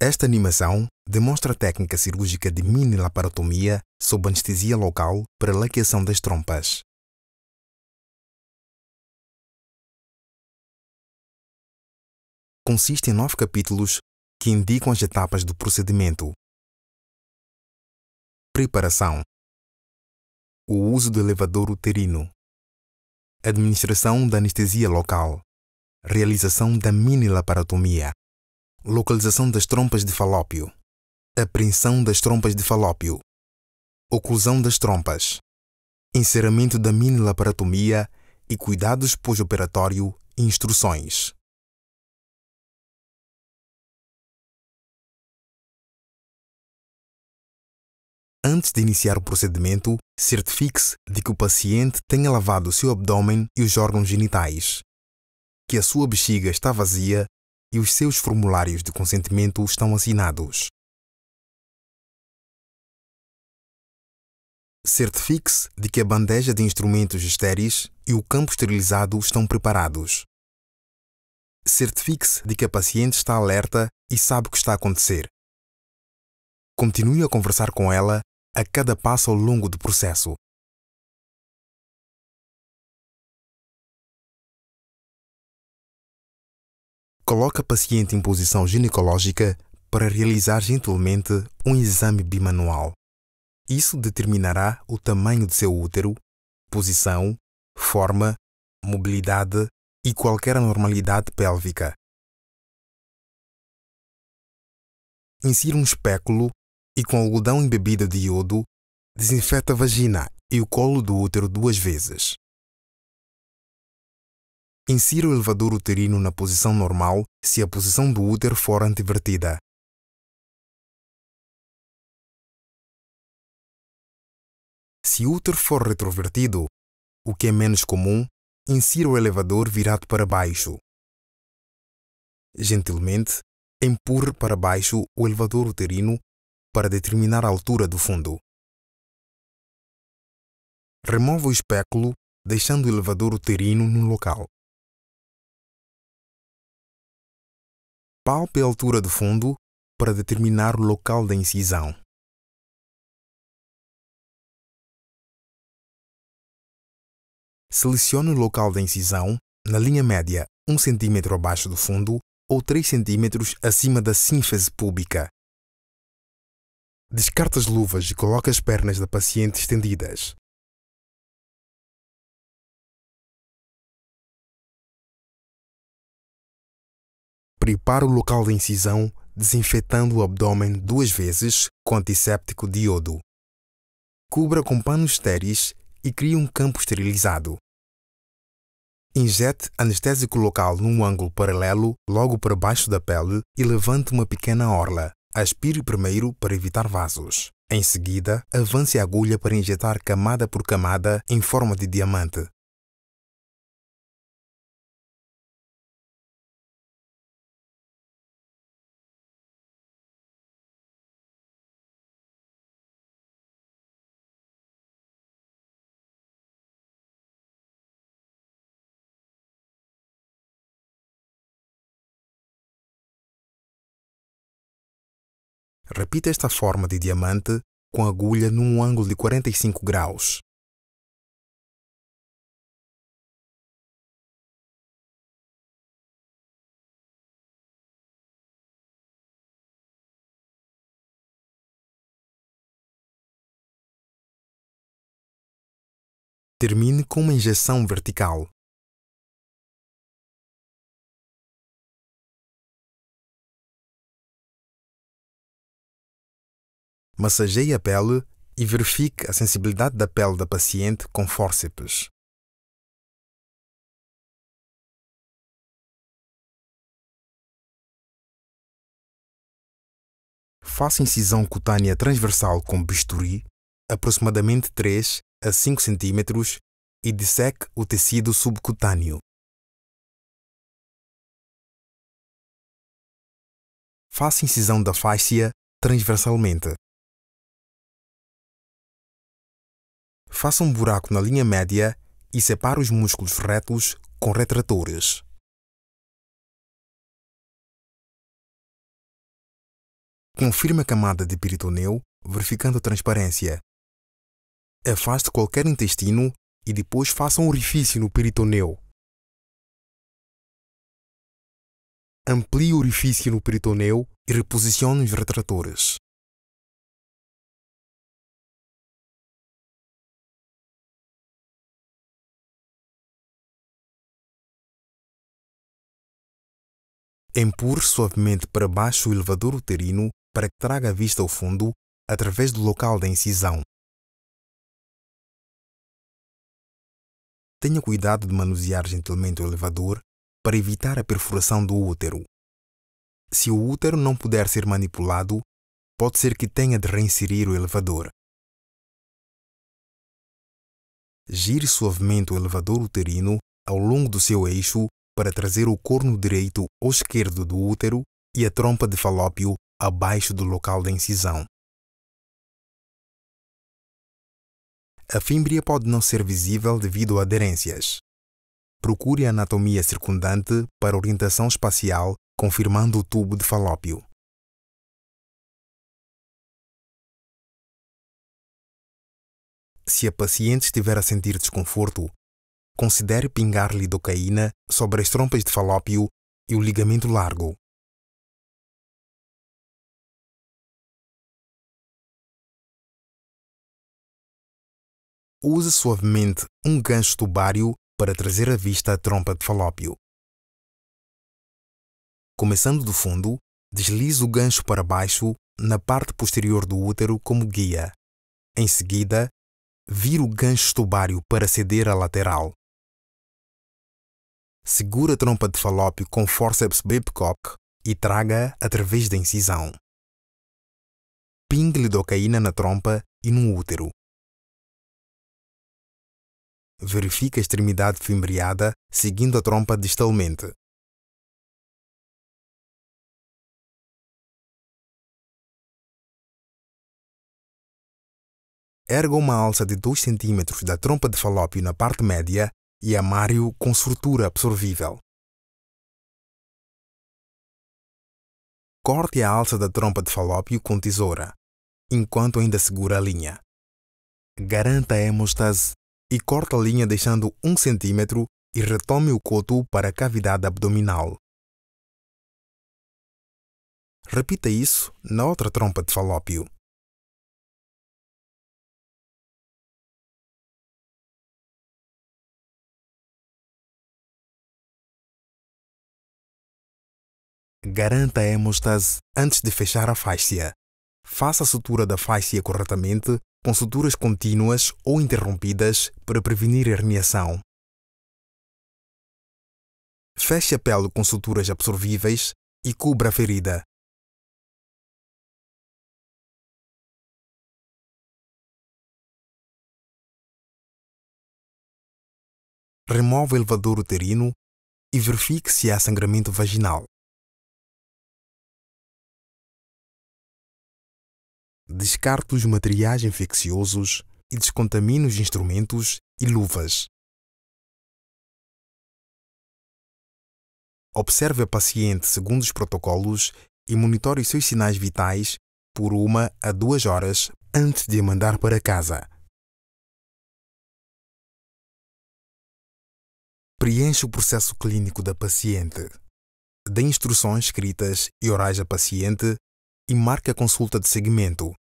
Esta animação demonstra a técnica cirúrgica de mini-laparotomia sob anestesia local para laqueação das trompas. Consiste em nove capítulos que indicam as etapas do procedimento. Preparação O uso do elevador uterino Administração da anestesia local Realização da mini-laparotomia Localização das trompas de falópio. Apreensão das trompas de falópio. Oclusão das trompas. Encerramento da minilaparotomia e cuidados pós-operatório e instruções. Antes de iniciar o procedimento, certifique-se de que o paciente tenha lavado o seu abdômen e os órgãos genitais, que a sua bexiga está vazia e os seus formulários de consentimento estão assinados. Certifique-se de que a bandeja de instrumentos estéreis e o campo esterilizado estão preparados. Certifique-se de que a paciente está alerta e sabe o que está a acontecer. Continue a conversar com ela a cada passo ao longo do processo, coloca paciente em posição ginecológica para realizar gentilmente um exame bimanual. Isso determinará o tamanho de seu útero, posição, forma, mobilidade e qualquer anormalidade pélvica. Insira um espéculo e com algodão embebido de iodo, desinfeta a vagina e o colo do útero duas vezes. Insira o elevador uterino na posição normal se a posição do útero for antivertida. Se o útero for retrovertido, o que é menos comum, insira o elevador virado para baixo. Gentilmente, empurre para baixo o elevador uterino para determinar a altura do fundo. Remova o espéculo, deixando o elevador uterino no local. palpe a altura do fundo para determinar o local da incisão. Selecione o local da incisão na linha média 1 cm abaixo do fundo ou 3 cm acima da sínfase pública. Descarta as luvas e coloca as pernas da paciente estendidas. Prepare o local da incisão desinfetando o abdômen duas vezes com antisséptico diodo. Cubra com panos estéreis e crie um campo esterilizado. Injete anestésico local num ângulo paralelo, logo para baixo da pele, e levante uma pequena orla. Aspire primeiro para evitar vasos. Em seguida, avance a agulha para injetar camada por camada em forma de diamante. Repita esta forma de diamante com a agulha num ângulo de 45 graus. Termine com uma injeção vertical. massageie a pele e verifique a sensibilidade da pele da paciente com fórceps. Faça incisão cutânea transversal com bisturi, aproximadamente 3 a 5 cm, e disseque o tecido subcutâneo. Faça incisão da fáscia transversalmente. Faça um buraco na linha média e separe os músculos retos com retratores. Confirme a camada de peritoneu, verificando a transparência. Afaste qualquer intestino e depois faça um orifício no peritoneu. Amplie o orifício no peritoneu e reposicione os retratores. Empurre suavemente para baixo o elevador uterino para que traga a vista ao fundo através do local da incisão. Tenha cuidado de manusear gentilmente o elevador para evitar a perfuração do útero. Se o útero não puder ser manipulado, pode ser que tenha de reinserir o elevador. Gire suavemente o elevador uterino ao longo do seu eixo para trazer o corno direito ou esquerdo do útero e a trompa de falópio abaixo do local da incisão. A fímbria pode não ser visível devido a aderências. Procure a anatomia circundante para orientação espacial, confirmando o tubo de falópio. Se a paciente estiver a sentir desconforto, considere pingar lidocaína sobre as trompas de falópio e o ligamento largo. Use suavemente um gancho tubário para trazer à vista a trompa de falópio. Começando do fundo, deslize o gancho para baixo na parte posterior do útero como guia. Em seguida, vire o gancho tubário para ceder à lateral segure a trompa de falópio com forceps Babcock e traga através da incisão. Pingue lidocaína na trompa e no útero. Verifique a extremidade fimbriada seguindo a trompa distalmente. Erga uma alça de 2 cm da trompa de falópio na parte média e a Mário com surtura absorvível. Corte a alça da trompa de falópio com tesoura, enquanto ainda segura a linha. Garanta a hemostase e corte a linha deixando 1 cm e retome o coto para a cavidade abdominal. Repita isso na outra trompa de falópio. garanta a hemostase antes de fechar a fáscia. Faça a sutura da fáscia corretamente, com suturas contínuas ou interrompidas para prevenir herniação. Feche a pele com suturas absorvíveis e cubra a ferida. Remova o elevador uterino e verifique se há sangramento vaginal. descarte os materiais infecciosos e descontamine os instrumentos e luvas. Observe a paciente segundo os protocolos e monitore seus sinais vitais por uma a duas horas antes de a mandar para casa. Preencha o processo clínico da paciente. Dê instruções escritas e orais à paciente e marque a consulta de seguimento.